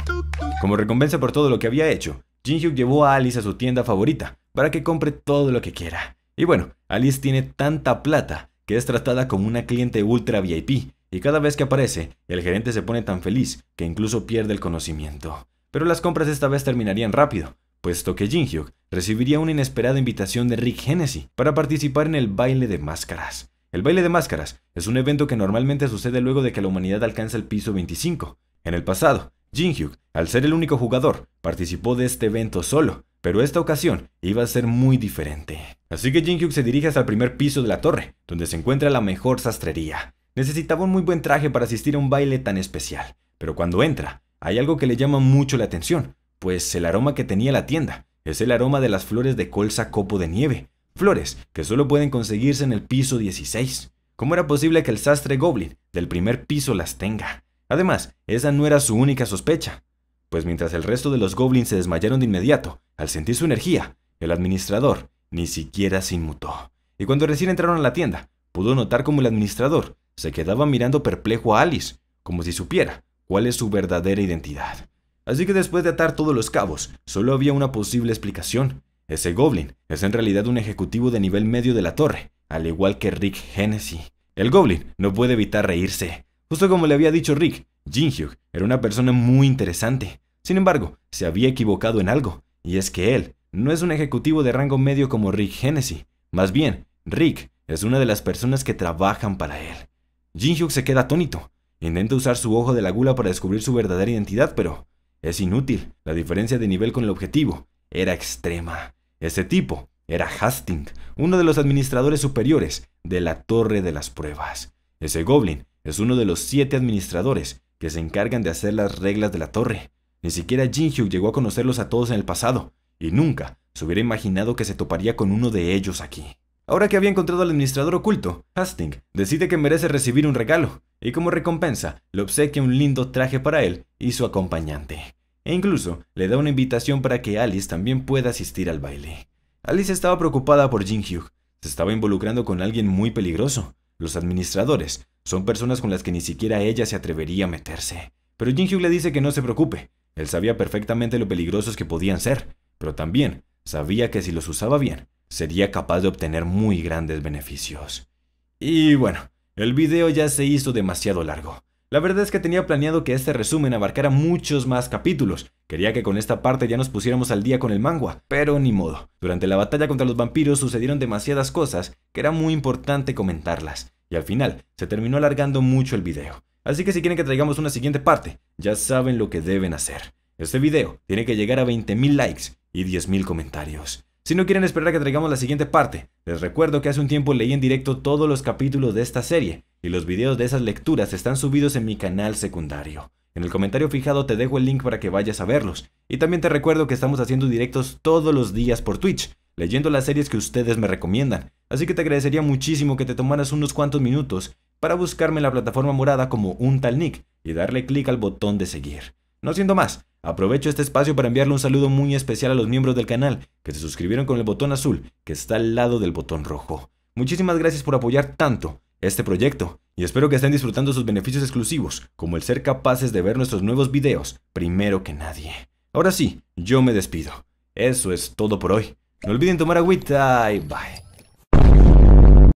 Como recompensa por todo lo que había hecho, jin llevó a Alice a su tienda favorita para que compre todo lo que quiera. Y bueno, Alice tiene tanta plata que es tratada como una cliente ultra VIP, y cada vez que aparece, el gerente se pone tan feliz que incluso pierde el conocimiento. Pero las compras esta vez terminarían rápido, puesto que jin recibiría una inesperada invitación de Rick Hennessy para participar en el baile de máscaras. El baile de máscaras es un evento que normalmente sucede luego de que la humanidad alcanza el piso 25. En el pasado, Jinhyuk, al ser el único jugador, participó de este evento solo, pero esta ocasión iba a ser muy diferente. Así que Jinhyuk se dirige hasta el primer piso de la torre, donde se encuentra la mejor sastrería. Necesitaba un muy buen traje para asistir a un baile tan especial, pero cuando entra, hay algo que le llama mucho la atención, pues el aroma que tenía la tienda es el aroma de las flores de colza copo de nieve, flores que solo pueden conseguirse en el piso 16. ¿Cómo era posible que el sastre Goblin del primer piso las tenga? Además, esa no era su única sospecha, pues mientras el resto de los goblins se desmayaron de inmediato, al sentir su energía, el administrador ni siquiera se inmutó. Y cuando recién entraron a la tienda, pudo notar como el administrador se quedaba mirando perplejo a Alice, como si supiera cuál es su verdadera identidad. Así que después de atar todos los cabos, solo había una posible explicación. Ese goblin es en realidad un ejecutivo de nivel medio de la torre, al igual que Rick Hennessy. El goblin no puede evitar reírse, Justo como le había dicho Rick, Jin Hyuk era una persona muy interesante. Sin embargo, se había equivocado en algo, y es que él no es un ejecutivo de rango medio como Rick Hennessy. Más bien, Rick es una de las personas que trabajan para él. Jin Hyuk se queda atónito. Intenta usar su ojo de la gula para descubrir su verdadera identidad, pero es inútil. La diferencia de nivel con el objetivo era extrema. Ese tipo era Hastings, uno de los administradores superiores de la Torre de las Pruebas. Ese goblin es uno de los siete administradores que se encargan de hacer las reglas de la torre. Ni siquiera Jinhyuk llegó a conocerlos a todos en el pasado, y nunca se hubiera imaginado que se toparía con uno de ellos aquí. Ahora que había encontrado al administrador oculto, Hastings decide que merece recibir un regalo, y como recompensa le obsequia un lindo traje para él y su acompañante. E incluso le da una invitación para que Alice también pueda asistir al baile. Alice estaba preocupada por Jin Hyuk. Se estaba involucrando con alguien muy peligroso. Los administradores son personas con las que ni siquiera ella se atrevería a meterse. Pero Jin le dice que no se preocupe. Él sabía perfectamente lo peligrosos que podían ser, pero también sabía que si los usaba bien, sería capaz de obtener muy grandes beneficios. Y bueno, el video ya se hizo demasiado largo. La verdad es que tenía planeado que este resumen abarcara muchos más capítulos. Quería que con esta parte ya nos pusiéramos al día con el manga, pero ni modo. Durante la batalla contra los vampiros sucedieron demasiadas cosas que era muy importante comentarlas. Y al final, se terminó alargando mucho el video. Así que si quieren que traigamos una siguiente parte, ya saben lo que deben hacer. Este video tiene que llegar a 20.000 likes y 10.000 comentarios. Si no quieren esperar a que traigamos la siguiente parte, les recuerdo que hace un tiempo leí en directo todos los capítulos de esta serie y los videos de esas lecturas están subidos en mi canal secundario. En el comentario fijado te dejo el link para que vayas a verlos. Y también te recuerdo que estamos haciendo directos todos los días por Twitch leyendo las series que ustedes me recomiendan, así que te agradecería muchísimo que te tomaras unos cuantos minutos para buscarme en la plataforma morada como un tal Nick y darle clic al botón de seguir. No siendo más, aprovecho este espacio para enviarle un saludo muy especial a los miembros del canal que se suscribieron con el botón azul que está al lado del botón rojo. Muchísimas gracias por apoyar tanto este proyecto y espero que estén disfrutando sus beneficios exclusivos, como el ser capaces de ver nuestros nuevos videos primero que nadie. Ahora sí, yo me despido. Eso es todo por hoy. No olviden tomar agüita y bye.